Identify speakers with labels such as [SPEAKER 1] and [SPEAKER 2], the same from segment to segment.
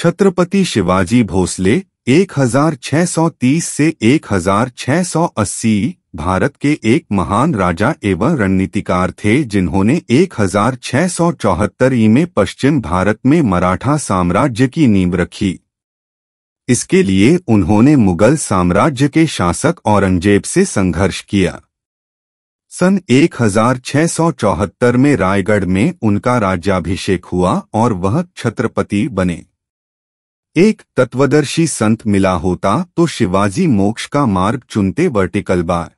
[SPEAKER 1] छत्रपति शिवाजी भोसले 1630 से 1680 भारत के एक महान राजा एवं रणनीतिकार थे जिन्होंने 1674 ई में पश्चिम भारत में मराठा साम्राज्य की नींव रखी इसके लिए उन्होंने मुगल साम्राज्य के शासक औरंगजेब से संघर्ष किया सन 1674 में रायगढ़ में उनका राज्याभिषेक हुआ और वह छत्रपति बने एक तत्वदर्शी संत मिला होता तो शिवाजी मोक्ष का मार्ग चुनते वर्टिकल बार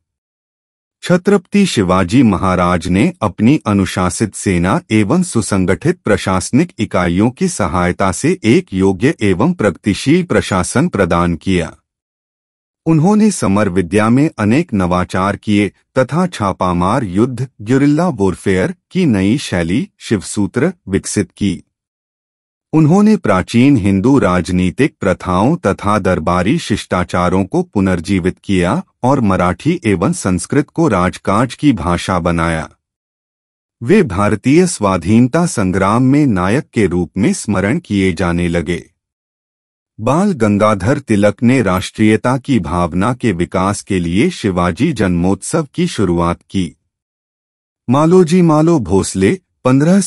[SPEAKER 1] छत्रपति शिवाजी महाराज ने अपनी अनुशासित सेना एवं सुसंगठित प्रशासनिक इकाइयों की सहायता से एक योग्य एवं प्रगतिशील प्रशासन प्रदान किया उन्होंने समर विद्या में अनेक नवाचार किए तथा छापामार युद्ध गुरिल्ला वोरफेयर की नई शैली शिवसूत्र विकसित की उन्होंने प्राचीन हिंदू राजनीतिक प्रथाओं तथा दरबारी शिष्टाचारों को पुनर्जीवित किया और मराठी एवं संस्कृत को राजकाज की भाषा बनाया वे भारतीय स्वाधीनता संग्राम में नायक के रूप में स्मरण किए जाने लगे बाल गंगाधर तिलक ने राष्ट्रीयता की भावना के विकास के लिए शिवाजी जन्मोत्सव की शुरुआत की मालोजी मालो भोसले पंद्रह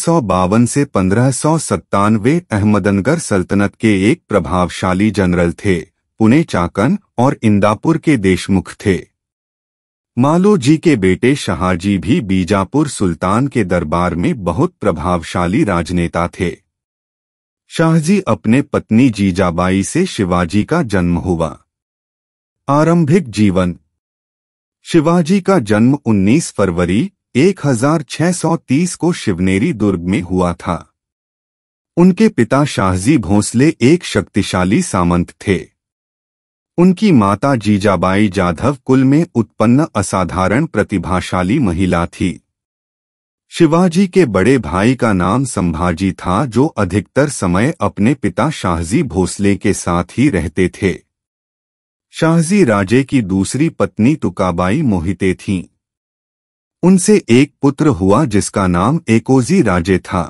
[SPEAKER 1] से पंद्रह सौ सत्तानवे अहमदनगर सल्तनत के एक प्रभावशाली जनरल थे पुणे चाकन और इंदापुर के देशमुख थे मालो जी के बेटे शाहजी भी बीजापुर सुल्तान के दरबार में बहुत प्रभावशाली राजनेता थे शाहजी अपने पत्नी जीजाबाई से शिवाजी का जन्म हुआ आरंभिक जीवन शिवाजी का जन्म 19 फरवरी 1630 को शिवनेरी दुर्ग में हुआ था उनके पिता शाहजी भोसले एक शक्तिशाली सामंत थे उनकी माता जीजाबाई जाधव कुल में उत्पन्न असाधारण प्रतिभाशाली महिला थी शिवाजी के बड़े भाई का नाम संभाजी था जो अधिकतर समय अपने पिता शाहजी भोसले के साथ ही रहते थे शाहजी राजे की दूसरी पत्नी तुकाबाई मोहिते थीं। उनसे एक पुत्र हुआ जिसका नाम एकोजी राजे था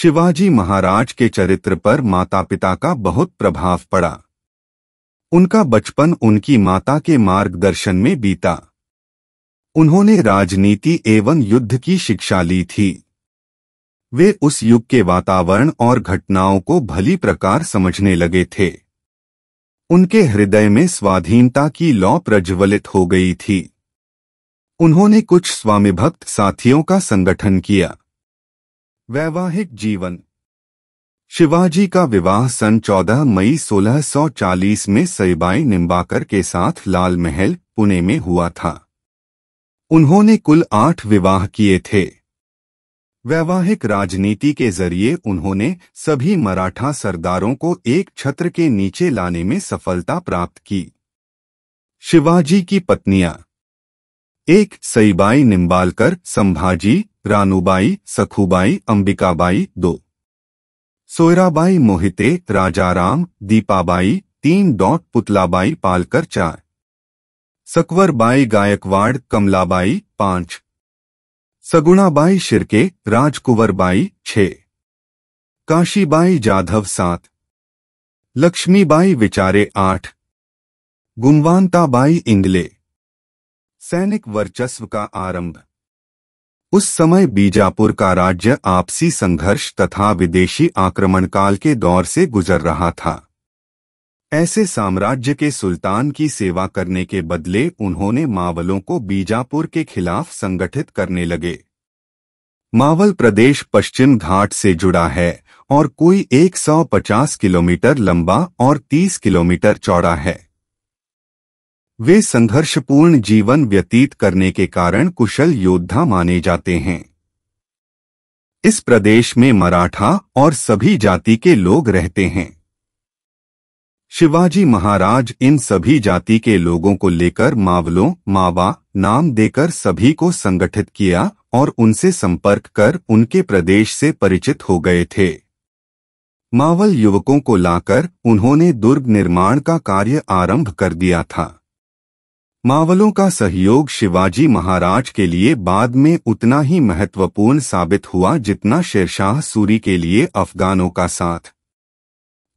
[SPEAKER 1] शिवाजी महाराज के चरित्र पर माता पिता का बहुत प्रभाव पड़ा उनका बचपन उनकी माता के मार्गदर्शन में बीता उन्होंने राजनीति एवं युद्ध की शिक्षा ली थी वे उस युग के वातावरण और घटनाओं को भली प्रकार समझने लगे थे उनके हृदय में स्वाधीनता की लौ प्रज्वलित हो गई थी उन्होंने कुछ भक्त साथियों का संगठन किया वैवाहिक जीवन शिवाजी का विवाह सन 14 मई 1640 में सईबाई निम्बाकर के साथ लाल महल पुणे में हुआ था उन्होंने कुल आठ विवाह किए थे वैवाहिक राजनीति के जरिए उन्होंने सभी मराठा सरदारों को एक छत्र के नीचे लाने में सफलता प्राप्त की शिवाजी की पत्नियां एक सईबाई निम्बालकर संभाजी रानूबाई सखूबाई अंबिकाबाई दो सोयराबाई मोहिते राजाराम दीपाबाई तीन डॉट पुतलाबाई पालकर चार सकवरबाई गायकवाड़ कमलाबाई पांच सगुणाबाई शिरके राजकुंवरबाई छ काशीबाई जाधव सात लक्ष्मीबाई विचारे आठ गुणवानताबाई इंगले सैनिक वर्चस्व का आरंभ उस समय बीजापुर का राज्य आपसी संघर्ष तथा विदेशी आक्रमण काल के दौर से गुजर रहा था ऐसे साम्राज्य के सुल्तान की सेवा करने के बदले उन्होंने मावलों को बीजापुर के खिलाफ संगठित करने लगे मावल प्रदेश पश्चिम घाट से जुड़ा है और कोई 150 किलोमीटर लंबा और 30 किलोमीटर चौड़ा है वे संघर्षपूर्ण जीवन व्यतीत करने के कारण कुशल योद्धा माने जाते हैं इस प्रदेश में मराठा और सभी जाति के लोग रहते हैं शिवाजी महाराज इन सभी जाति के लोगों को लेकर मावलों मावा नाम देकर सभी को संगठित किया और उनसे संपर्क कर उनके प्रदेश से परिचित हो गए थे मावल युवकों को लाकर उन्होंने दुर्ग निर्माण का कार्य आरंभ कर दिया था मावलों का सहयोग शिवाजी महाराज के लिए बाद में उतना ही महत्वपूर्ण साबित हुआ जितना शेरशाह सूरी के लिए अफगानों का साथ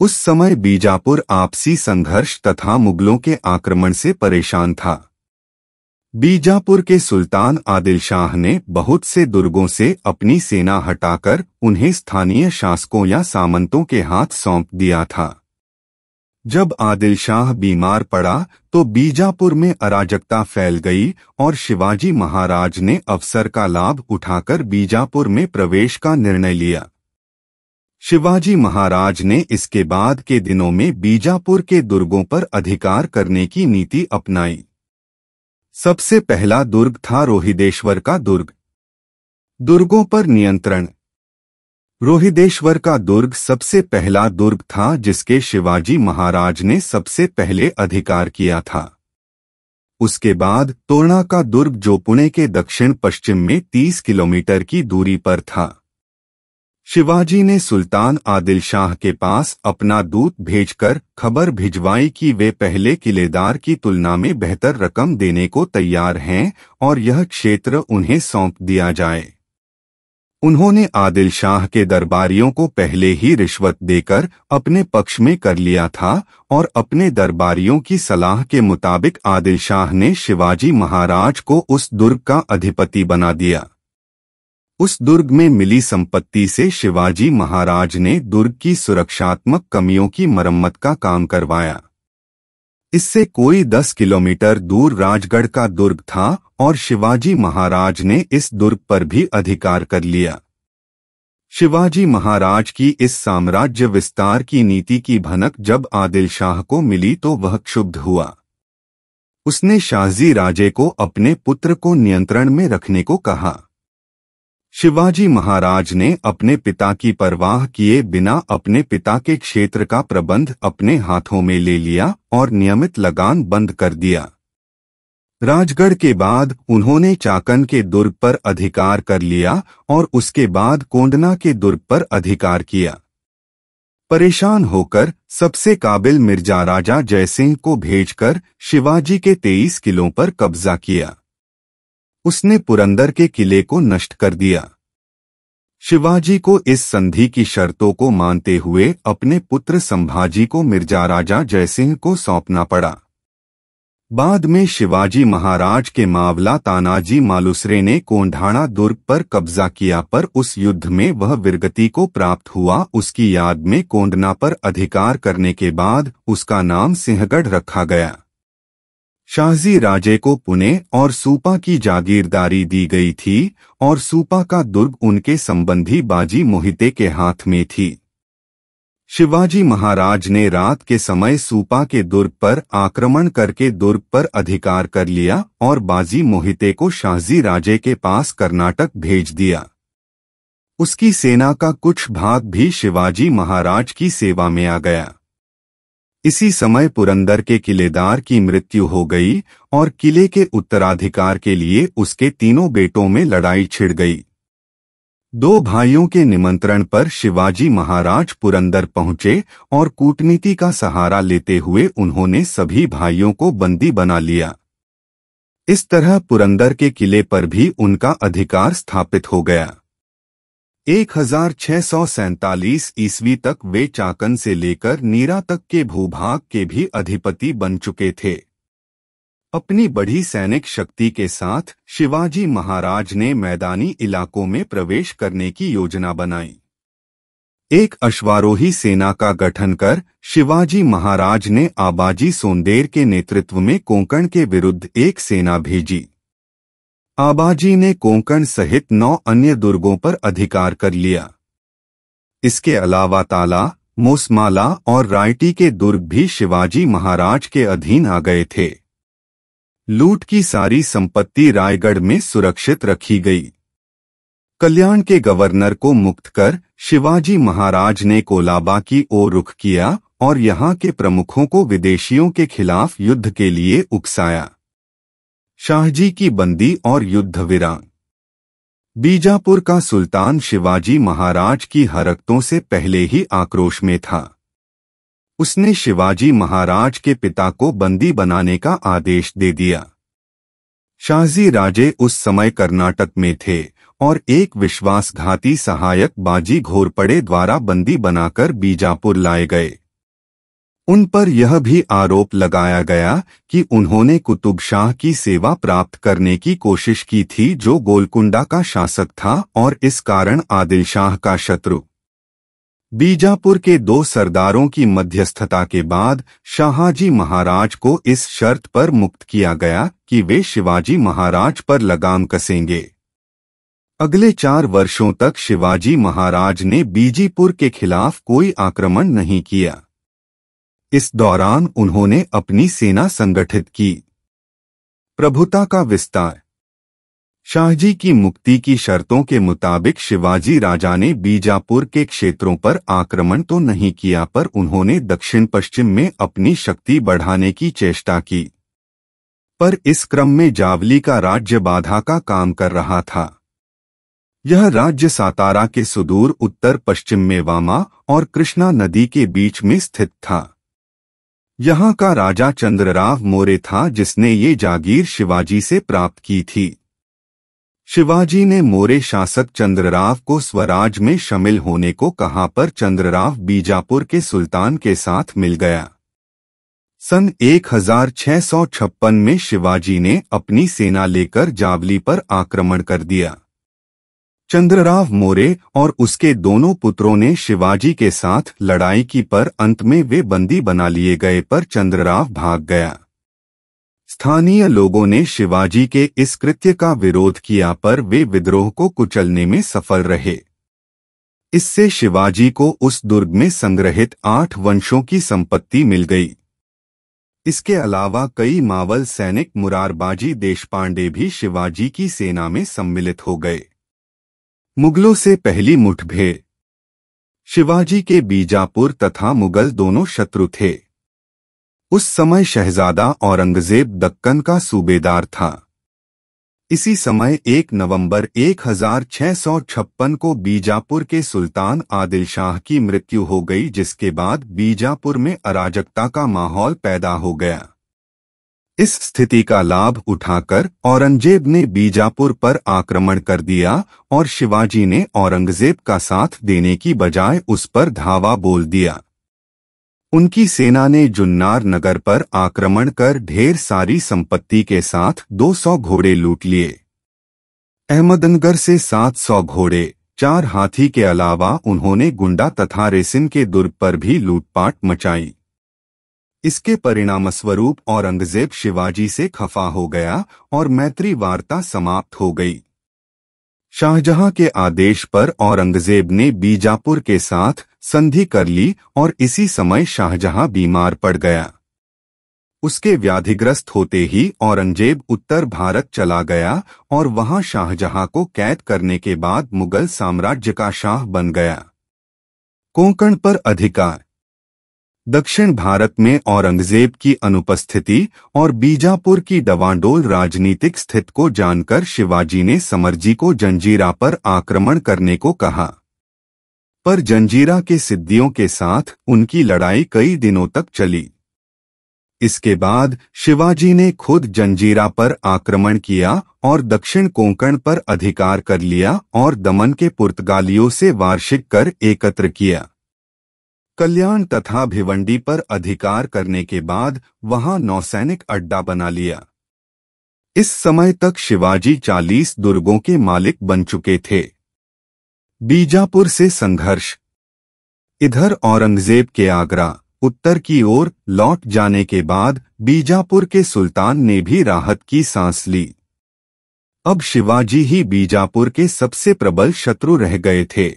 [SPEAKER 1] उस समय बीजापुर आपसी संघर्ष तथा मुगलों के आक्रमण से परेशान था बीजापुर के सुल्तान आदिल शाह ने बहुत से दुर्गों से अपनी सेना हटाकर उन्हें स्थानीय शासकों या सामंतों के हाथ सौंप दिया था जब आदिल शाह बीमार पड़ा तो बीजापुर में अराजकता फैल गई और शिवाजी महाराज ने अवसर का लाभ उठाकर बीजापुर में प्रवेश का निर्णय लिया शिवाजी महाराज ने इसके बाद के दिनों में बीजापुर के दुर्गों पर अधिकार करने की नीति अपनाई सबसे पहला दुर्ग था रोहिदेश्वर का दुर्ग दुर्गों पर नियंत्रण रोहिदेश्वर का दुर्ग सबसे पहला दुर्ग था जिसके शिवाजी महाराज ने सबसे पहले अधिकार किया था उसके बाद तोरणा का दुर्ग जो पुणे के दक्षिण पश्चिम में 30 किलोमीटर की दूरी पर था शिवाजी ने सुल्तान आदिल शाह के पास अपना दूत भेजकर खबर भिजवाई कि वे पहले किलेदार की तुलना में बेहतर रकम देने को तैयार हैं और यह क्षेत्र उन्हें सौंप दिया जाए उन्होंने आदिल शाह के दरबारियों को पहले ही रिश्वत देकर अपने पक्ष में कर लिया था और अपने दरबारियों की सलाह के मुताबिक आदिल शाह ने शिवाजी महाराज को उस दुर्ग का अधिपति बना दिया उस दुर्ग में मिली संपत्ति से शिवाजी महाराज ने दुर्ग की सुरक्षात्मक कमियों की मरम्मत का काम करवाया इससे कोई दस किलोमीटर दूर राजगढ़ का दुर्ग था और शिवाजी महाराज ने इस दुर्ग पर भी अधिकार कर लिया शिवाजी महाराज की इस साम्राज्य विस्तार की नीति की भनक जब आदिल शाह को मिली तो वह क्षुब्ध हुआ उसने शाहजी राजे को अपने पुत्र को नियंत्रण में रखने को कहा शिवाजी महाराज ने अपने पिता की परवाह किए बिना अपने पिता के क्षेत्र का प्रबंध अपने हाथों में ले लिया और नियमित लगान बंद कर दिया राजगढ़ के बाद उन्होंने चाकन के दुर्ग पर अधिकार कर लिया और उसके बाद कोंडना के दुर्ग पर अधिकार किया परेशान होकर सबसे काबिल मिर्जा राजा जयसिंह को भेजकर शिवाजी के तेईस किलों पर कब्जा किया उसने पुरंदर के किले को नष्ट कर दिया शिवाजी को इस संधि की शर्तों को मानते हुए अपने पुत्र संभाजी को मिर्जा राजा जयसिंह को सौंपना पड़ा बाद में शिवाजी महाराज के मावला तानाजी मालुसरे ने कोंढाणा दुर्ग पर कब्जा किया पर उस युद्ध में वह विरगति को प्राप्त हुआ उसकी याद में कोंडना पर अधिकार करने के बाद उसका नाम सिंहगढ़ रखा गया शाहजी राजे को पुणे और सूपा की जागीरदारी दी गई थी और सूपा का दुर्ग उनके संबंधी बाजी मोहिते के हाथ में थी शिवाजी महाराज ने रात के समय सूपा के दुर्ग पर आक्रमण करके दुर्ग पर अधिकार कर लिया और बाजी मोहिते को शाहजी राजे के पास कर्नाटक भेज दिया उसकी सेना का कुछ भाग भी शिवाजी महाराज की सेवा में आ गया इसी समय पुरंदर के किलेदार की मृत्यु हो गई और किले के उत्तराधिकार के लिए उसके तीनों बेटों में लड़ाई छिड़ गई दो भाइयों के निमंत्रण पर शिवाजी महाराज पुरंदर पहुंचे और कूटनीति का सहारा लेते हुए उन्होंने सभी भाइयों को बंदी बना लिया इस तरह पुरंदर के किले पर भी उनका अधिकार स्थापित हो गया 1647 ईस्वी तक वे चाकन से लेकर नीरा तक के भूभाग के भी अधिपति बन चुके थे अपनी बड़ी सैनिक शक्ति के साथ शिवाजी महाराज ने मैदानी इलाकों में प्रवेश करने की योजना बनाई एक अश्वारोही सेना का गठन कर शिवाजी महाराज ने आबाजी सोंदेर के नेतृत्व में कोंकण के विरुद्ध एक सेना भेजी आबाजी ने कोंकण सहित नौ अन्य दुर्गों पर अधिकार कर लिया इसके अलावा ताला मोसमाला और रायटी के दुर्ग भी शिवाजी महाराज के अधीन आ गए थे लूट की सारी संपत्ति रायगढ़ में सुरक्षित रखी गई कल्याण के गवर्नर को मुक्त कर शिवाजी महाराज ने कोलाबा की ओर रुख किया और यहाँ के प्रमुखों को विदेशियों के खिलाफ युद्ध के लिए उकसाया शाहजी की बंदी और युद्ध विराम बीजापुर का सुल्तान शिवाजी महाराज की हरकतों से पहले ही आक्रोश में था उसने शिवाजी महाराज के पिता को बंदी बनाने का आदेश दे दिया शाहजी राजे उस समय कर्नाटक में थे और एक विश्वासघाती सहायक बाजी घोरपड़े द्वारा बंदी बनाकर बीजापुर लाए गए उन पर यह भी आरोप लगाया गया कि उन्होंने कुतुब शाह की सेवा प्राप्त करने की कोशिश की थी जो गोलकुंडा का शासक था और इस कारण आदिल शाह का शत्रु बीजापुर के दो सरदारों की मध्यस्थता के बाद शाहजी महाराज को इस शर्त पर मुक्त किया गया कि वे शिवाजी महाराज पर लगाम कसेंगे अगले चार वर्षों तक शिवाजी महाराज ने बीजीपुर के खिलाफ कोई आक्रमण नहीं किया इस दौरान उन्होंने अपनी सेना संगठित की प्रभुता का विस्तार शाहजी की मुक्ति की शर्तों के मुताबिक शिवाजी राजा ने बीजापुर के क्षेत्रों पर आक्रमण तो नहीं किया पर उन्होंने दक्षिण पश्चिम में अपनी शक्ति बढ़ाने की चेष्टा की पर इस क्रम में जावली का राज्य बाधा का काम कर रहा था यह राज्य सातारा के सुदूर उत्तर पश्चिम में वामा और कृष्णा नदी के बीच में स्थित था यहाँ का राजा चंद्रराव मोरे था जिसने ये जागीर शिवाजी से प्राप्त की थी शिवाजी ने मोरे शासक चंद्रराव को स्वराज में शामिल होने को कहा पर चंद्रराव बीजापुर के सुल्तान के साथ मिल गया सन 1656 में शिवाजी ने अपनी सेना लेकर जावली पर आक्रमण कर दिया चंद्रराव मोरे और उसके दोनों पुत्रों ने शिवाजी के साथ लड़ाई की पर अंत में वे बंदी बना लिए गए पर चंद्रराव भाग गया स्थानीय लोगों ने शिवाजी के इस कृत्य का विरोध किया पर वे विद्रोह को कुचलने में सफल रहे इससे शिवाजी को उस दुर्ग में संग्रहित आठ वंशों की संपत्ति मिल गई इसके अलावा कई मावल सैनिक मुरारबाजी देशपांडे भी शिवाजी की सेना में सम्मिलित हो गए मुगलों से पहली मुठभेड़ शिवाजी के बीजापुर तथा मुगल दोनों शत्रु थे उस समय शहजादा औरंगजेब दक्कन का सूबेदार था इसी समय 1 नवंबर 1656 को बीजापुर के सुल्तान आदिल शाह की मृत्यु हो गई जिसके बाद बीजापुर में अराजकता का माहौल पैदा हो गया इस स्थिति का लाभ उठाकर औरंगजेब ने बीजापुर पर आक्रमण कर दिया और शिवाजी ने औरंगजेब का साथ देने की बजाय उस पर धावा बोल दिया उनकी सेना ने जुन्नार नगर पर आक्रमण कर ढेर सारी संपत्ति के साथ 200 घोड़े लूट लिए अहमदनगर से 700 घोड़े चार हाथी के अलावा उन्होंने गुंडा तथा रेसिन के दुर्ग पर भी लूटपाट मचाई इसके परिणामस्वरूप औरंगजेब शिवाजी से खफा हो गया और मैत्री वार्ता समाप्त हो गई शाहजहां के आदेश पर औरंगजेब ने बीजापुर के साथ संधि कर ली और इसी समय शाहजहां बीमार पड़ गया उसके व्याधिग्रस्त होते ही औरंगजेब उत्तर भारत चला गया और वहां शाहजहां को कैद करने के बाद मुगल साम्राज्य का शाह बन गया कोंकण पर अधिकार दक्षिण भारत में औरंगजेब की अनुपस्थिति और बीजापुर की डवांडोल राजनीतिक स्थिति को जानकर शिवाजी ने समरजी को जंजीरा पर आक्रमण करने को कहा पर जंजीरा के सिद्धियों के साथ उनकी लड़ाई कई दिनों तक चली इसके बाद शिवाजी ने खुद जंजीरा पर आक्रमण किया और दक्षिण कोंकण पर अधिकार कर लिया और दमन के पुर्तगालियों से वार्षिक कर एकत्र किया कल्याण तथा भिवंडी पर अधिकार करने के बाद वहां नौसैनिक अड्डा बना लिया इस समय तक शिवाजी चालीस दुर्गों के मालिक बन चुके थे बीजापुर से संघर्ष इधर औरंगजेब के आगरा उत्तर की ओर लौट जाने के बाद बीजापुर के सुल्तान ने भी राहत की सांस ली अब शिवाजी ही बीजापुर के सबसे प्रबल शत्रु रह गए थे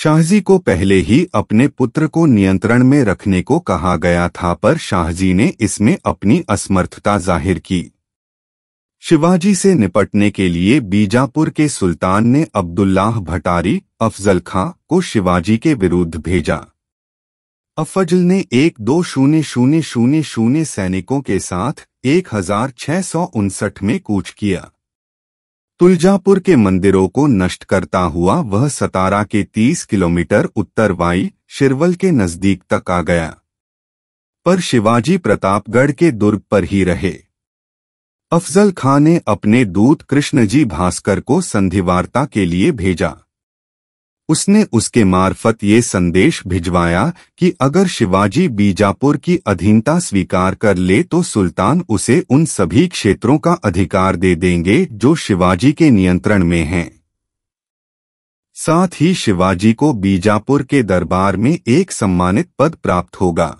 [SPEAKER 1] शाहजी को पहले ही अपने पुत्र को नियंत्रण में रखने को कहा गया था पर शाहजी ने इसमें अपनी असमर्थता जाहिर की शिवाजी से निपटने के लिए बीजापुर के सुल्तान ने अब्दुल्लाह भटारी अफजल खां को शिवाजी के विरुद्ध भेजा अफजल ने एक दो शून्य शून्य शून्य शून्य सैनिकों के साथ एक हजार सौ उनसठ में कूच किया तुलजापुर के मंदिरों को नष्ट करता हुआ वह सतारा के 30 किलोमीटर उत्तर वाई शिरवल के नजदीक तक आ गया पर शिवाजी प्रतापगढ़ के दुर्ग पर ही रहे अफजल खां ने अपने दूत कृष्णजी भास्कर को संधिवार्ता के लिए भेजा उसने उसके मार्फत ये संदेश भिजवाया कि अगर शिवाजी बीजापुर की अधीनता स्वीकार कर ले तो सुल्तान उसे उन सभी क्षेत्रों का अधिकार दे देंगे जो शिवाजी के नियंत्रण में हैं साथ ही शिवाजी को बीजापुर के दरबार में एक सम्मानित पद प्राप्त होगा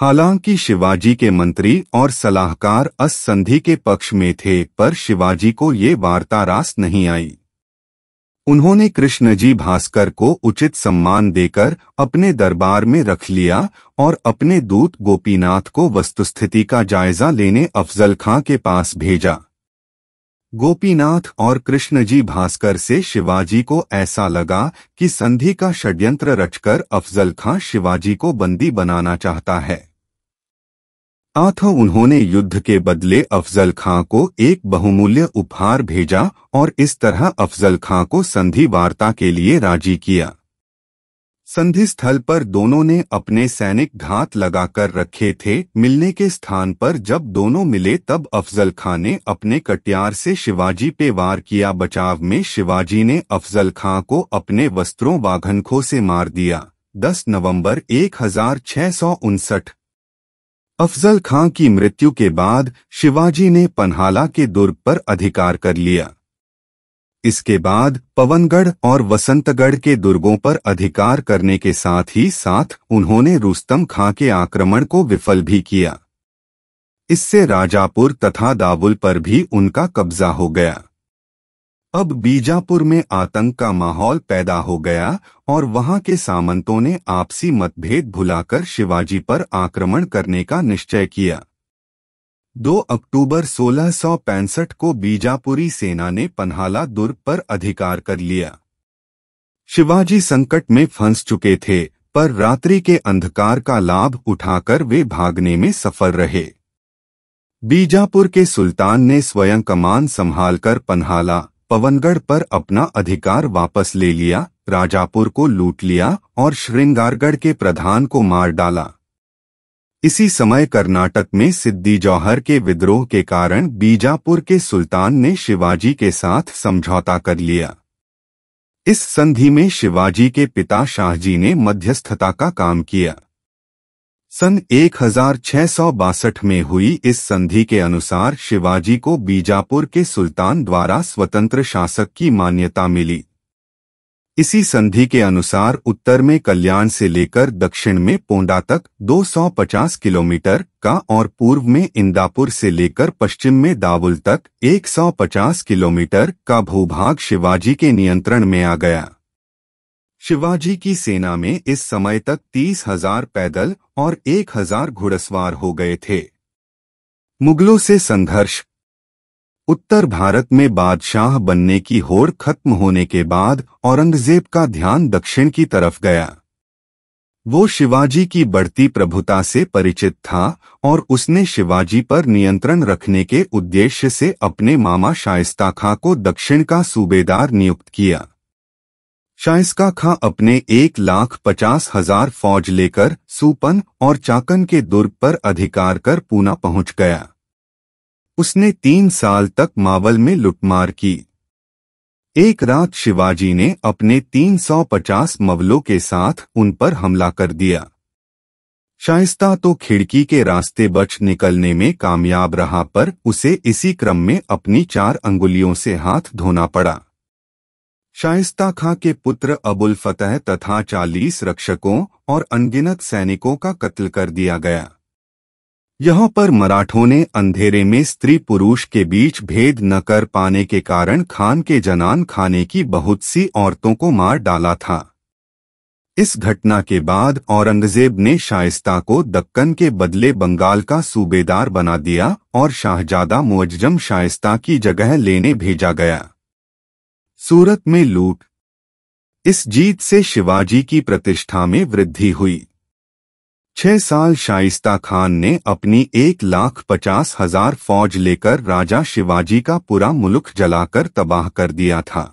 [SPEAKER 1] हालांकि शिवाजी के मंत्री और सलाहकार अस संधि के पक्ष में थे पर शिवाजी को ये वार्ता रास नहीं आई उन्होंने कृष्ण जी भास्कर को उचित सम्मान देकर अपने दरबार में रख लिया और अपने दूत गोपीनाथ को वस्तुस्थिति का जायजा लेने अफजल खां के पास भेजा गोपीनाथ और कृष्णजी भास्कर से शिवाजी को ऐसा लगा कि संधि का षड्यंत्र रचकर अफजल खां शिवाजी को बंदी बनाना चाहता है अतः उन्होंने युद्ध के बदले अफजल खां को एक बहुमूल्य उपहार भेजा और इस तरह अफजल खां को संधि वार्ता के लिए राजी किया संधि स्थल पर दोनों ने अपने सैनिक घात लगाकर रखे थे मिलने के स्थान पर जब दोनों मिले तब अफजल खां ने अपने कटियार से शिवाजी पे वार किया बचाव में शिवाजी ने अफजल खां को अपने वस्त्रों वाघनखों से मार दिया 10 नवंबर एक हजार छह सौ उनसठ अफजल खां की मृत्यु के बाद शिवाजी ने पन्हाला के दुर्ग पर अधिकार कर लिया इसके बाद पवनगढ़ और वसंतगढ़ के दुर्गों पर अधिकार करने के साथ ही साथ उन्होंने रुस्तम खां के आक्रमण को विफल भी किया इससे राजापुर तथा दावुल पर भी उनका कब्जा हो गया अब बीजापुर में आतंक का माहौल पैदा हो गया और वहां के सामंतों ने आपसी मतभेद भुलाकर शिवाजी पर आक्रमण करने का निश्चय किया 2 अक्टूबर सोलह को बीजापुरी सेना ने पन्हाला दुर्ग पर अधिकार कर लिया शिवाजी संकट में फंस चुके थे पर रात्रि के अंधकार का लाभ उठाकर वे भागने में सफल रहे बीजापुर के सुल्तान ने स्वयं कमान संभालकर पन्हाला पवनगढ़ पर अपना अधिकार वापस ले लिया राजापुर को लूट लिया और श्रृंगारगढ़ के प्रधान को मार डाला इसी समय कर्नाटक में सिद्दी जौहर के विद्रोह के कारण बीजापुर के सुल्तान ने शिवाजी के साथ समझौता कर लिया इस संधि में शिवाजी के पिता शाहजी ने मध्यस्थता का काम किया सन एक में हुई इस संधि के अनुसार शिवाजी को बीजापुर के सुल्तान द्वारा स्वतंत्र शासक की मान्यता मिली इसी संधि के अनुसार उत्तर में कल्याण से लेकर दक्षिण में पोंडा तक 250 किलोमीटर का और पूर्व में इंदापुर से लेकर पश्चिम में दावुल तक 150 किलोमीटर का भूभाग शिवाजी के नियंत्रण में आ गया शिवाजी की सेना में इस समय तक तीस हजार पैदल और एक हजार घुड़सवार हो गए थे मुगलों से संघर्ष उत्तर भारत में बादशाह बनने की होड़ खत्म होने के बाद औरंगजेब का ध्यान दक्षिण की तरफ गया वो शिवाजी की बढ़ती प्रभुता से परिचित था और उसने शिवाजी पर नियंत्रण रखने के उद्देश्य से अपने मामा शाइस्ता खां को दक्षिण का सूबेदार नियुक्त किया शाइस्का खां अपने एक लाख पचास हजार फौज लेकर सुपन और चाकन के दुर्ग पर अधिकार कर पूना पहुंच गया उसने तीन साल तक मावल में लुटमार की एक रात शिवाजी ने अपने 350 मवलों के साथ उन पर हमला कर दिया शाइस्ता तो खिड़की के रास्ते बच निकलने में कामयाब रहा पर उसे इसी क्रम में अपनी चार अंगुलियों से हाथ धोना पड़ा शाइस्ता खां के पुत्र अबुल फतेह तथा 40 रक्षकों और अनगिनत सैनिकों का कत्ल कर दिया गया यहां पर मराठों ने अंधेरे में स्त्री पुरुष के बीच भेद न कर पाने के कारण खान के जनान खाने की बहुत सी औरतों को मार डाला था इस घटना के बाद औरंगजेब ने शाइस्ता को दक्कन के बदले बंगाल का सूबेदार बना दिया और शाहजादा मुअज्जम शाइस्ता की जगह लेने भेजा गया सूरत में लूट इस जीत से शिवाजी की प्रतिष्ठा में वृद्धि हुई छह साल शाइस्ता खान ने अपनी एक लाख पचास हजार फौज लेकर राजा शिवाजी का पूरा मुल्क जलाकर तबाह कर दिया था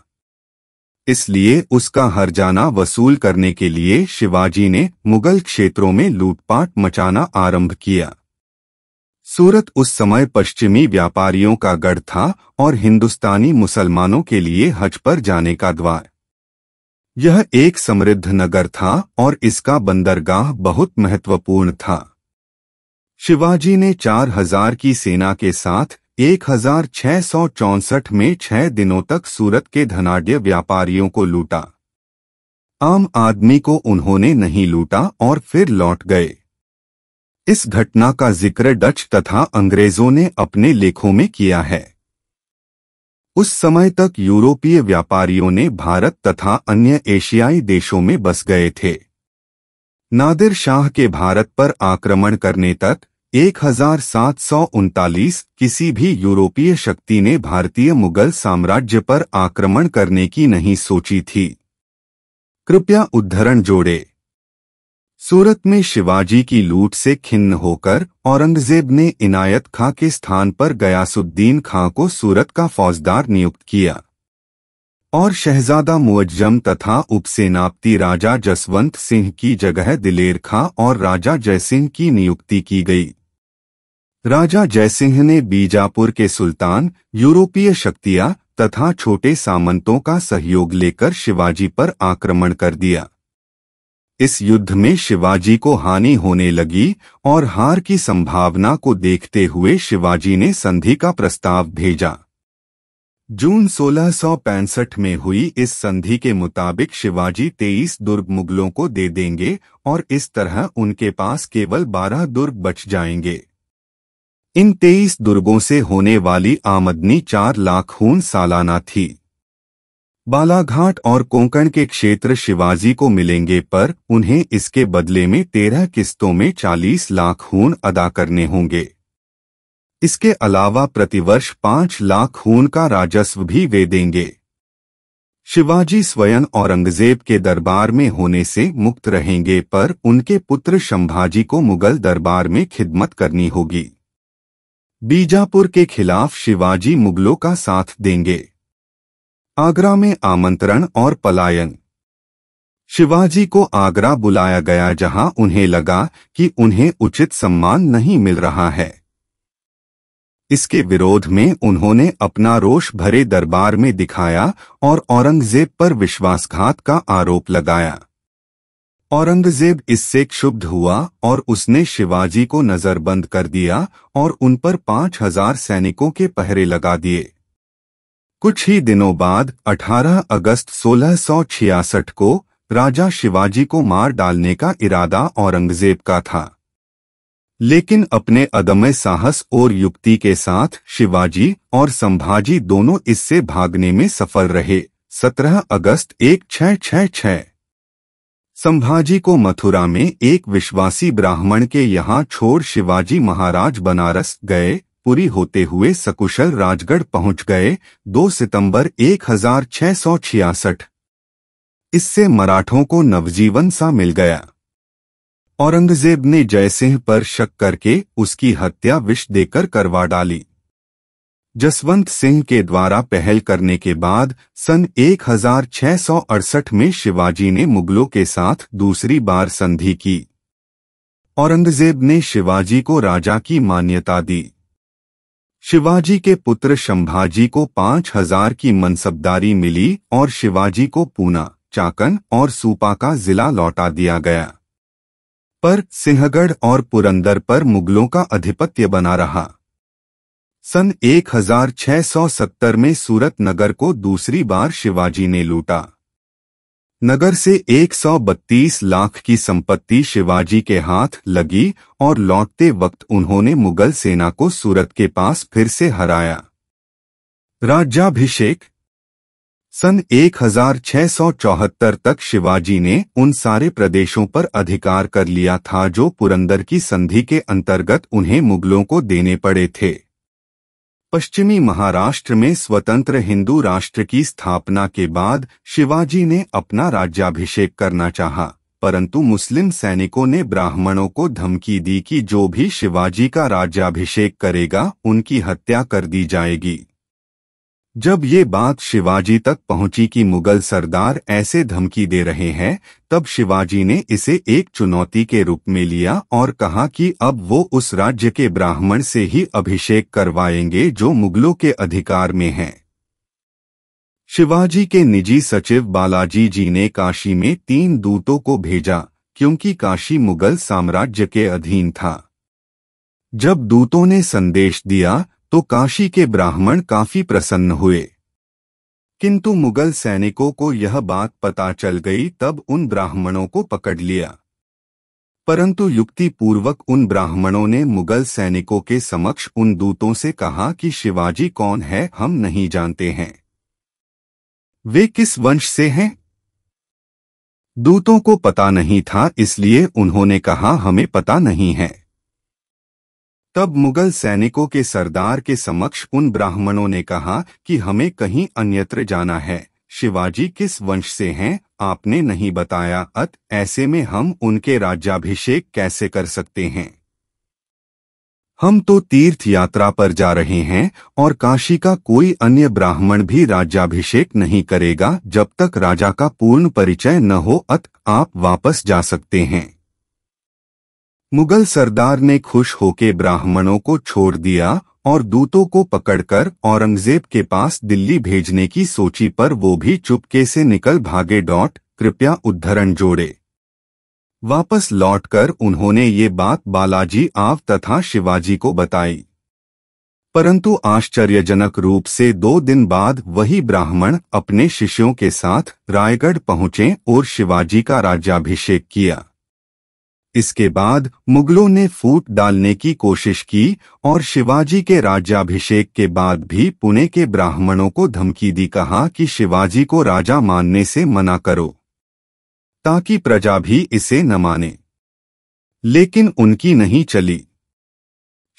[SPEAKER 1] इसलिए उसका हरजाना वसूल करने के लिए शिवाजी ने मुगल क्षेत्रों में लूटपाट मचाना आरंभ किया सूरत उस समय पश्चिमी व्यापारियों का गढ़ था और हिंदुस्तानी मुसलमानों के लिए हज पर जाने का द्वार यह एक समृद्ध नगर था और इसका बंदरगाह बहुत महत्वपूर्ण था शिवाजी ने 4000 की सेना के साथ एक में छह दिनों तक सूरत के धनाढ़ व्यापारियों को लूटा आम आदमी को उन्होंने नहीं लूटा और फिर लौट गए इस घटना का जिक्र डच तथा अंग्रेजों ने अपने लेखों में किया है उस समय तक यूरोपीय व्यापारियों ने भारत तथा अन्य एशियाई देशों में बस गए थे नादिर शाह के भारत पर आक्रमण करने तक एक किसी भी यूरोपीय शक्ति ने भारतीय मुगल साम्राज्य पर आक्रमण करने की नहीं सोची थी कृपया उद्धरण जोड़े सूरत में शिवाजी की लूट से खिन्न होकर औरंगजेब ने इनायत खां के स्थान पर गयासुद्दीन खां को सूरत का फौजदार नियुक्त किया और शहजादा मुअज्जम तथा उपसेनापति राजा जसवंत सिंह की जगह दिलेर खां और राजा जयसिंह की नियुक्ति की गई राजा जयसिंह ने बीजापुर के सुल्तान यूरोपीय शक्तियां तथा छोटे सामंतों का सहयोग लेकर शिवाजी पर आक्रमण कर दिया इस युद्ध में शिवाजी को हानि होने लगी और हार की संभावना को देखते हुए शिवाजी ने संधि का प्रस्ताव भेजा जून 1665 में हुई इस संधि के मुताबिक शिवाजी 23 दुर्ग मुगलों को दे देंगे और इस तरह उनके पास केवल 12 दुर्ग बच जाएंगे इन 23 दुर्गों से होने वाली आमदनी 4 लाख हून सालाना थी बालाघाट और कोंकण के क्षेत्र शिवाजी को मिलेंगे पर उन्हें इसके बदले में तेरह किस्तों में चालीस लाख खून अदा करने होंगे इसके अलावा प्रतिवर्ष पांच लाख खून का राजस्व भी वे देंगे शिवाजी स्वयं औरंगजेब के दरबार में होने से मुक्त रहेंगे पर उनके पुत्र संभाजी को मुगल दरबार में खिदमत करनी होगी बीजापुर के खिलाफ शिवाजी मुगलों का साथ देंगे आगरा में आमंत्रण और पलायन शिवाजी को आगरा बुलाया गया जहां उन्हें लगा कि उन्हें उचित सम्मान नहीं मिल रहा है इसके विरोध में उन्होंने अपना रोष भरे दरबार में दिखाया और औरंगजेब पर विश्वासघात का आरोप लगाया औरंगजेब इससे क्षुब्ध हुआ और उसने शिवाजी को नजरबंद कर दिया और उन पर पांच हजार सैनिकों के पहरे लगा दिए कुछ ही दिनों बाद 18 अगस्त 1666 को राजा शिवाजी को मार डालने का इरादा औरंगजेब का था लेकिन अपने अदम्य साहस और युक्ति के साथ शिवाजी और संभाजी दोनों इससे भागने में सफल रहे 17 अगस्त एक संभाजी को मथुरा में एक विश्वासी ब्राह्मण के यहाँ छोड़ शिवाजी महाराज बनारस गए पूरी होते हुए सकुशल राजगढ़ पहुंच गए 2 सितंबर 1666 इससे मराठों को नवजीवन सा मिल गया औरंगजेब ने जयसिंह पर शक करके उसकी हत्या विष देकर करवा डाली जसवंत सिंह के द्वारा पहल करने के बाद सन 1668 में शिवाजी ने मुगलों के साथ दूसरी बार संधि की औरंगजेब ने शिवाजी को राजा की मान्यता दी शिवाजी के पुत्र शंभाजी को पाँच हजार की मनसबदारी मिली और शिवाजी को पूना चाकन और सूपा का जिला लौटा दिया गया पर सिंहगढ़ और पुरंदर पर मुगलों का अधिपत्य बना रहा सन 1670 में सूरत नगर को दूसरी बार शिवाजी ने लूटा नगर से 132 लाख की संपत्ति शिवाजी के हाथ लगी और लौटते वक्त उन्होंने मुगल सेना को सूरत के पास फिर से हराया राज्याभिषेक सन 1674 तक शिवाजी ने उन सारे प्रदेशों पर अधिकार कर लिया था जो पुरंदर की संधि के अंतर्गत उन्हें मुगलों को देने पड़े थे पश्चिमी महाराष्ट्र में स्वतंत्र हिंदू राष्ट्र की स्थापना के बाद शिवाजी ने अपना राज्याभिषेक करना चाहा, परंतु मुस्लिम सैनिकों ने ब्राह्मणों को धमकी दी कि जो भी शिवाजी का राज्याभिषेक करेगा उनकी हत्या कर दी जाएगी जब ये बात शिवाजी तक पहुंची कि मुगल सरदार ऐसे धमकी दे रहे हैं तब शिवाजी ने इसे एक चुनौती के रूप में लिया और कहा कि अब वो उस राज्य के ब्राह्मण से ही अभिषेक करवाएंगे जो मुगलों के अधिकार में हैं। शिवाजी के निजी सचिव बालाजी जी ने काशी में तीन दूतों को भेजा क्योंकि काशी मुगल साम्राज्य के अधीन था जब दूतों ने संदेश दिया तो काशी के ब्राह्मण काफी प्रसन्न हुए किंतु मुगल सैनिकों को यह बात पता चल गई तब उन ब्राह्मणों को पकड़ लिया परंतु युक्ति पूर्वक उन ब्राह्मणों ने मुगल सैनिकों के समक्ष उन दूतों से कहा कि शिवाजी कौन है हम नहीं जानते हैं वे किस वंश से हैं दूतों को पता नहीं था इसलिए उन्होंने कहा हमें पता नहीं है तब मुगल सैनिकों के सरदार के समक्ष उन ब्राह्मणों ने कहा कि हमें कहीं अन्यत्र जाना है शिवाजी किस वंश से हैं आपने नहीं बताया अत ऐसे में हम उनके राज्याभिषेक कैसे कर सकते हैं हम तो तीर्थ यात्रा पर जा रहे हैं और काशी का कोई अन्य ब्राह्मण भी राज्याभिषेक नहीं करेगा जब तक राजा का पूर्ण परिचय न हो अत आप वापस जा सकते हैं मुगल सरदार ने खुश होके ब्राह्मणों को छोड़ दिया और दूतों को पकड़कर औरंगजेब के पास दिल्ली भेजने की सोची पर वो भी चुपके से निकल भागे डॉट कृपया उद्धरण जोड़े वापस लौटकर उन्होंने ये बात बालाजी आव तथा शिवाजी को बताई परंतु आश्चर्यजनक रूप से दो दिन बाद वही ब्राह्मण अपने शिष्यों के साथ रायगढ़ पहुंचे और शिवाजी का राज्याभिषेक किया इसके बाद मुगलों ने फूट डालने की कोशिश की और शिवाजी के राज्याभिषेक के बाद भी पुणे के ब्राह्मणों को धमकी दी कहा कि शिवाजी को राजा मानने से मना करो ताकि प्रजा भी इसे न माने लेकिन उनकी नहीं चली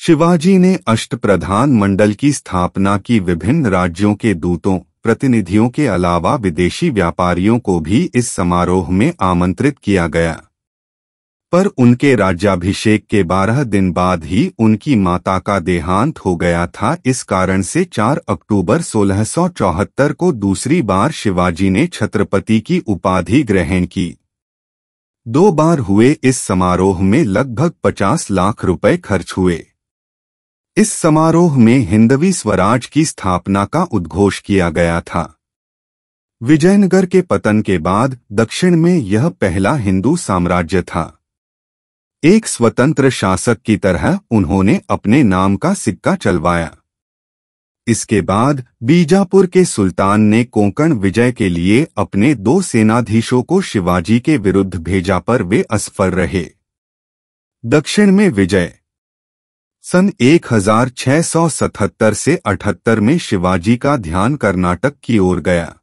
[SPEAKER 1] शिवाजी ने अष्ट प्रधान मंडल की स्थापना की विभिन्न राज्यों के दूतों प्रतिनिधियों के अलावा विदेशी व्यापारियों को भी इस समारोह में आमंत्रित किया गया पर उनके राज्याभिषेक के बारह दिन बाद ही उनकी माता का देहांत हो गया था इस कारण से 4 अक्टूबर सोलह को दूसरी बार शिवाजी ने छत्रपति की उपाधि ग्रहण की दो बार हुए इस समारोह में लगभग 50 लाख रुपए खर्च हुए इस समारोह में हिंदवी स्वराज की स्थापना का उद्घोष किया गया था विजयनगर के पतन के बाद दक्षिण में यह पहला हिंदू साम्राज्य था एक स्वतंत्र शासक की तरह उन्होंने अपने नाम का सिक्का चलवाया इसके बाद बीजापुर के सुल्तान ने कोंकण विजय के लिए अपने दो सेनाधीशों को शिवाजी के विरुद्ध भेजा पर वे असफल रहे दक्षिण में विजय सन 1677 से 78 में शिवाजी का ध्यान कर्नाटक की ओर गया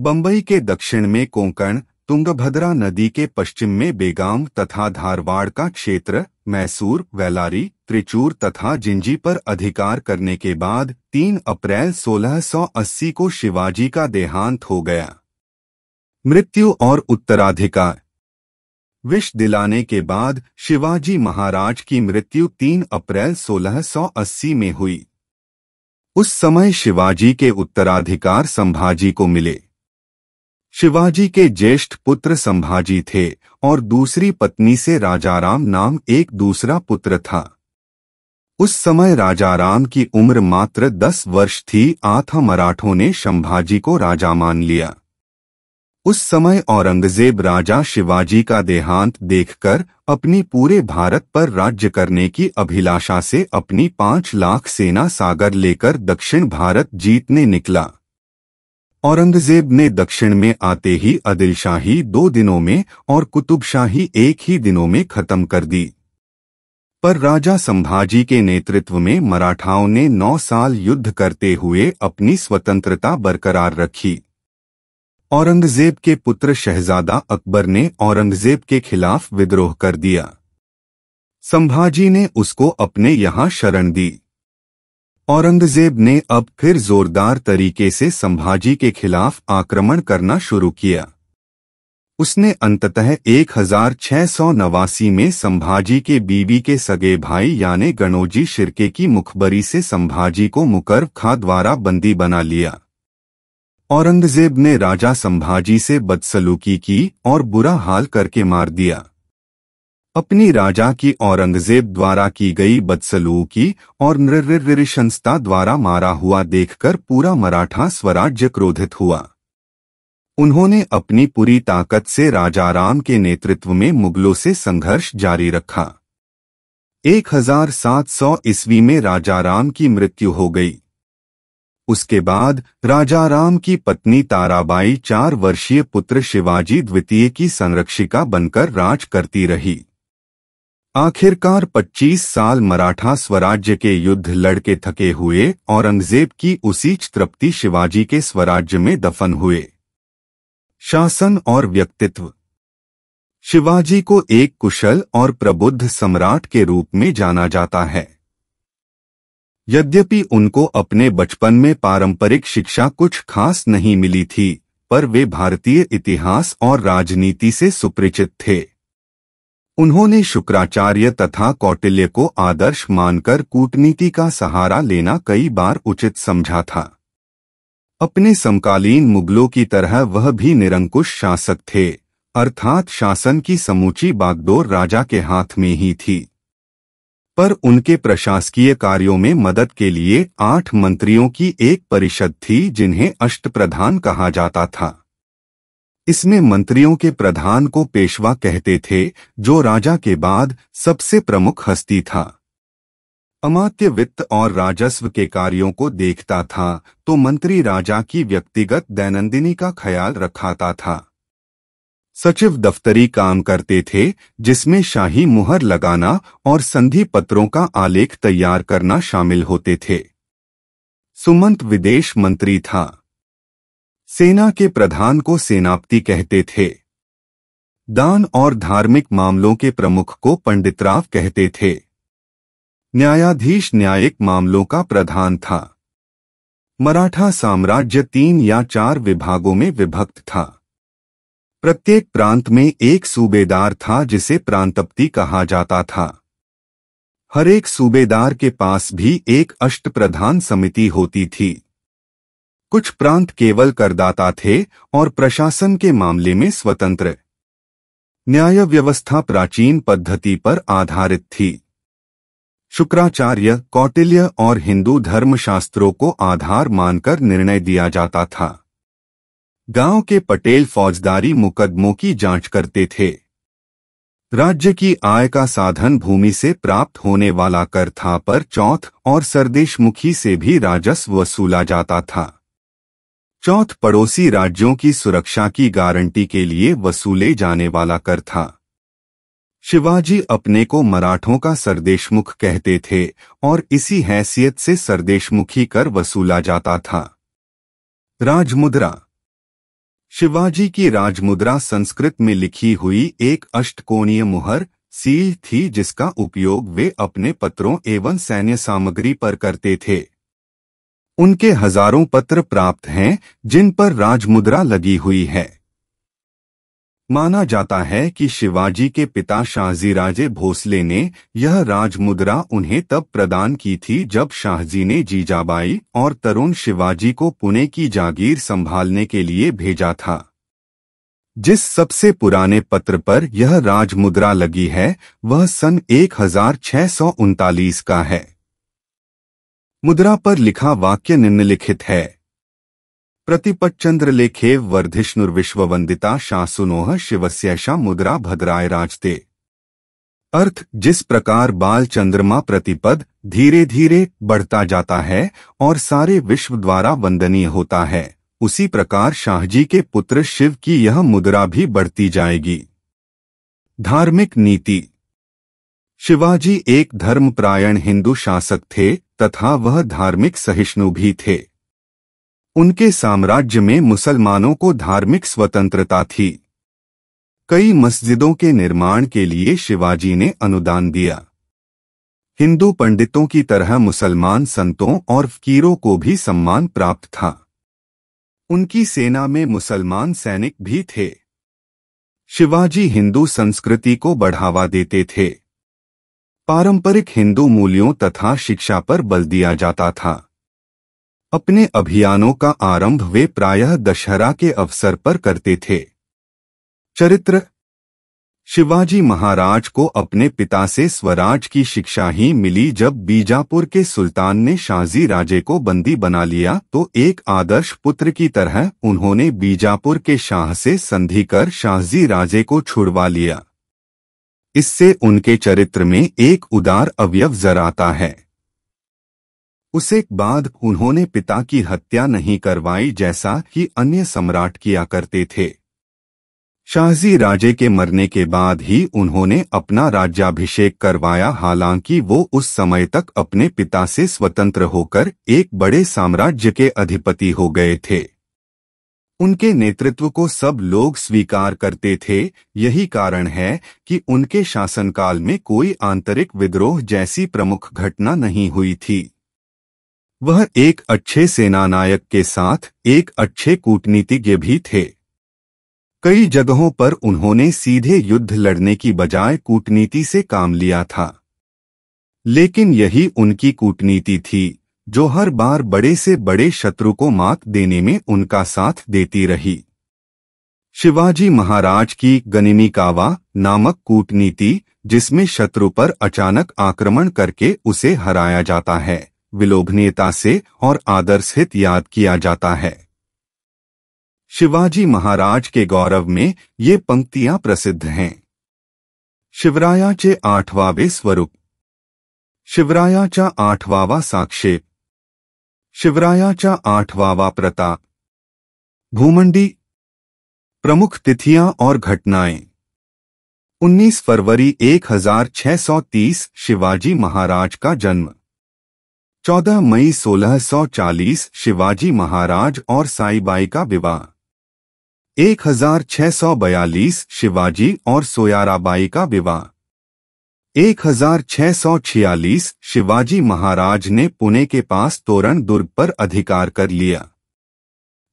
[SPEAKER 1] बंबई के दक्षिण में कोंकण तुंगभद्रा नदी के पश्चिम में बेगाम तथा धारवाड़ का क्षेत्र मैसूर वेलारी त्रिचूर तथा जिंजी पर अधिकार करने के बाद 3 अप्रैल 1680 को शिवाजी का देहांत हो गया मृत्यु और उत्तराधिकार विष दिलाने के बाद शिवाजी महाराज की मृत्यु 3 अप्रैल 1680 में हुई उस समय शिवाजी के उत्तराधिकार संभाजी को मिले शिवाजी के ज्येष्ठ पुत्र संभाजी थे और दूसरी पत्नी से राजाराम नाम एक दूसरा पुत्र था उस समय राजाराम की उम्र मात्र दस वर्ष थी आथा मराठों ने संभाजी को राजा मान लिया उस समय औरंगजेब राजा शिवाजी का देहांत देखकर अपनी पूरे भारत पर राज्य करने की अभिलाषा से अपनी पांच लाख सेना सागर लेकर दक्षिण भारत जीतने निकला औरंगजेब ने दक्षिण में आते ही आदिलशाही दो दिनों में और कुतुबशाही एक ही दिनों में खत्म कर दी पर राजा संभाजी के नेतृत्व में मराठाओं ने नौ साल युद्ध करते हुए अपनी स्वतंत्रता बरकरार रखी औरंगजेब के पुत्र शहजादा अकबर ने औरंगजेब के खिलाफ विद्रोह कर दिया संभाजी ने उसको अपने यहाँ शरण दी औरंगजेब ने अब फिर जोरदार तरीके से संभाजी के खिलाफ आक्रमण करना शुरू किया उसने अंततः एक हजार छह सौ नवासी में संभाजी के बीबी के सगे भाई यानी गणोजी शिरके की मुखबरी से संभाजी को मुकर खा द्वारा बंदी बना लिया औरंगजेब ने राजा संभाजी से बदसलूकी की और बुरा हाल करके मार दिया अपनी राजा की औरंगजेब द्वारा की गई बदसलूकी और नृ संस्था द्वारा मारा हुआ देखकर पूरा मराठा स्वराज्य क्रोधित हुआ उन्होंने अपनी पूरी ताकत से राजाराम के नेतृत्व में मुगलों से संघर्ष जारी रखा 1700 ईस्वी में राजा राम की मृत्यु हो गई उसके बाद राजा राम की पत्नी ताराबाई चार वर्षीय पुत्र शिवाजी द्वितीय की संरक्षिका बनकर राज करती रही आखिरकार 25 साल मराठा स्वराज्य के युद्ध लड़के थके हुए औरंगजेब की उसी तृप्ति शिवाजी के स्वराज्य में दफन हुए शासन और व्यक्तित्व शिवाजी को एक कुशल और प्रबुद्ध सम्राट के रूप में जाना जाता है यद्यपि उनको अपने बचपन में पारंपरिक शिक्षा कुछ खास नहीं मिली थी पर वे भारतीय इतिहास और राजनीति से सुपरिचित थे उन्होंने शुक्राचार्य तथा कौटिल्य को आदर्श मानकर कूटनीति का सहारा लेना कई बार उचित समझा था अपने समकालीन मुगलों की तरह वह भी निरंकुश शासक थे अर्थात शासन की समूची बागडोर राजा के हाथ में ही थी पर उनके प्रशासकीय कार्यों में मदद के लिए आठ मंत्रियों की एक परिषद थी जिन्हें अष्टप्रधान कहा जाता था इसमें मंत्रियों के प्रधान को पेशवा कहते थे जो राजा के बाद सबसे प्रमुख हस्ती था अमात्य वित्त और राजस्व के कार्यों को देखता था तो मंत्री राजा की व्यक्तिगत दैनंदिनी का ख्याल रखाता था सचिव दफ्तरी काम करते थे जिसमें शाही मुहर लगाना और संधि पत्रों का आलेख तैयार करना शामिल होते थे सुमंत विदेश मंत्री था सेना के प्रधान को सेनापति कहते थे दान और धार्मिक मामलों के प्रमुख को पंडितराव कहते थे न्यायाधीश न्यायिक मामलों का प्रधान था मराठा साम्राज्य तीन या चार विभागों में विभक्त था प्रत्येक प्रांत में एक सूबेदार था जिसे प्रांतपति कहा जाता था हरेक सूबेदार के पास भी एक अष्ट प्रधान समिति होती थी कुछ प्रांत केवल करदाता थे और प्रशासन के मामले में स्वतंत्र न्याय व्यवस्था प्राचीन पद्धति पर आधारित थी शुक्राचार्य कौटिल्य और हिंदू धर्मशास्त्रों को आधार मानकर निर्णय दिया जाता था गांव के पटेल फौजदारी मुकदमों की जांच करते थे राज्य की आय का साधन भूमि से प्राप्त होने वाला कर था पर चौथ और सरदेशमुखी से भी राजस्व वसूला जाता था चौथ पड़ोसी राज्यों की सुरक्षा की गारंटी के लिए वसूले जाने वाला कर था शिवाजी अपने को मराठों का सरदेशमुख कहते थे और इसी हैसियत से सरदेशमुखी कर वसूला जाता था राजमुद्रा शिवाजी की राजमुद्रा संस्कृत में लिखी हुई एक अष्टकोणीय मुहर सील थी जिसका उपयोग वे अपने पत्रों एवं सैन्य सामग्री पर करते थे उनके हजारों पत्र प्राप्त हैं जिन पर राजमुद्रा लगी हुई है माना जाता है कि शिवाजी के पिता शाहजीराजे भोसले ने यह राजमुद्रा उन्हें तब प्रदान की थी जब शाहजी ने जीजाबाई और तरुण शिवाजी को पुणे की जागीर संभालने के लिए भेजा था जिस सबसे पुराने पत्र पर यह राजमुद्रा लगी है वह सन एक का है मुद्रा पर लिखा वाक्य निम्नलिखित है प्रतिपच्चंद्र लेखे वर्धिष्णुर्विश्ववंदिता शासुनोह शिवस्यैषा मुद्रा भद्राय राजते अर्थ जिस प्रकार बाल चंद्रमा प्रतिपद धीरे धीरे बढ़ता जाता है और सारे विश्व द्वारा वंदनीय होता है उसी प्रकार शाहजी के पुत्र शिव की यह मुद्रा भी बढ़ती जाएगी धार्मिक नीति शिवाजी एक धर्मप्रायण हिंदू शासक थे तथा वह धार्मिक सहिष्णु भी थे उनके साम्राज्य में मुसलमानों को धार्मिक स्वतंत्रता थी कई मस्जिदों के निर्माण के लिए शिवाजी ने अनुदान दिया हिंदू पंडितों की तरह मुसलमान संतों और फकीरों को भी सम्मान प्राप्त था उनकी सेना में मुसलमान सैनिक भी थे शिवाजी हिंदू संस्कृति को बढ़ावा देते थे पारंपरिक हिंदू मूल्यों तथा शिक्षा पर बल दिया जाता था अपने अभियानों का आरंभ वे प्रायः दशहरा के अवसर पर करते थे चरित्र शिवाजी महाराज को अपने पिता से स्वराज की शिक्षा ही मिली जब बीजापुर के सुल्तान ने शाजी राजे को बंदी बना लिया तो एक आदर्श पुत्र की तरह उन्होंने बीजापुर के शाह से संधि कर शाहजी राजे को छुड़वा लिया इससे उनके चरित्र में एक उदार अवयव जर आता है उसे बाद उन्होंने पिता की हत्या नहीं करवाई जैसा कि अन्य सम्राट किया करते थे शाहजी राजे के मरने के बाद ही उन्होंने अपना राज्याभिषेक करवाया हालांकि वो उस समय तक अपने पिता से स्वतंत्र होकर एक बड़े साम्राज्य के अधिपति हो गए थे उनके नेतृत्व को सब लोग स्वीकार करते थे यही कारण है कि उनके शासनकाल में कोई आंतरिक विद्रोह जैसी प्रमुख घटना नहीं हुई थी वह एक अच्छे सेनानायक के साथ एक अच्छे कूटनीतिज्ञ भी थे कई जगहों पर उन्होंने सीधे युद्ध लड़ने की बजाय कूटनीति से काम लिया था लेकिन यही उनकी कूटनीति थी जो हर बार बड़े से बड़े शत्रु को मात देने में उनका साथ देती रही शिवाजी महाराज की गनिमी कावा नामक कूटनीति जिसमें शत्रु पर अचानक आक्रमण करके उसे हराया जाता है विलोभनीयता से और आदर्श हित याद किया जाता है शिवाजी महाराज के गौरव में ये पंक्तियां प्रसिद्ध हैं शिवराया चे आठवावे स्वरूप शिवरायाचा आठवावा साक्षेप शिवरायाचा आठवा वाप्रता भूमंडी प्रमुख तिथियां और घटनाएं 19 फरवरी 1630 शिवाजी महाराज का जन्म 14 मई 1640 शिवाजी महाराज और साईबाई का विवाह 1642 शिवाजी और सोयाराबाई का विवाह 1646 शिवाजी महाराज ने पुणे के पास तोरण दुर्ग पर अधिकार कर लिया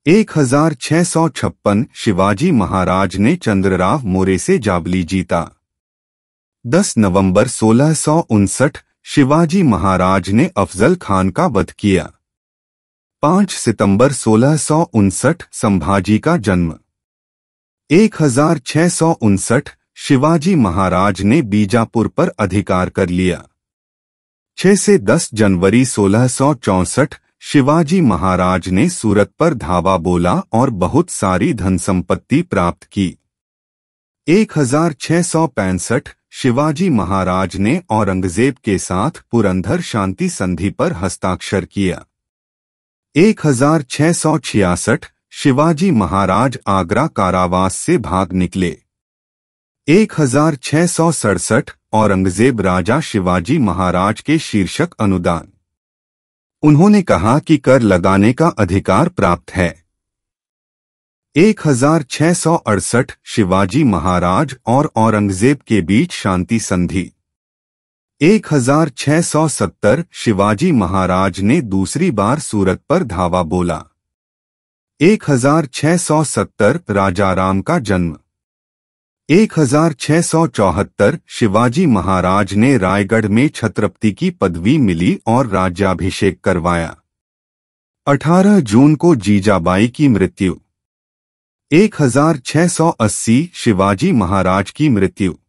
[SPEAKER 1] 1656 शिवाजी महाराज ने चंद्रराव मोरे से जाबली जीता 10 नवंबर सोलह शिवाजी महाराज ने अफजल खान का वध किया 5 सितंबर सोलह संभाजी का जन्म 1659 शिवाजी महाराज ने बीजापुर पर अधिकार कर लिया 6 से 10 जनवरी सोलह शिवाजी महाराज ने सूरत पर धावा बोला और बहुत सारी धन संपत्ति प्राप्त की एक शिवाजी महाराज ने औरंगजेब के साथ पुरंधर शांति संधि पर हस्ताक्षर किया एक शिवाजी महाराज आगरा कारावास से भाग निकले एक हजार छह सौ सड़सठ औरंगजेब राजा शिवाजी महाराज के शीर्षक अनुदान उन्होंने कहा कि कर लगाने का अधिकार प्राप्त है एक हजार छह सौ अड़सठ शिवाजी महाराज और औरंगजेब के बीच शांति संधि एक हजार छह सौ सत्तर शिवाजी महाराज ने दूसरी बार सूरत पर धावा बोला एक हजार छह सौ सत्तर राजा राम का जन्म चौहत्तर शिवाजी महाराज ने रायगढ़ में छत्रपति की पदवी मिली और राज्याभिषेक करवाया 18 जून को जीजाबाई की मृत्यु 1680 शिवाजी महाराज की मृत्यु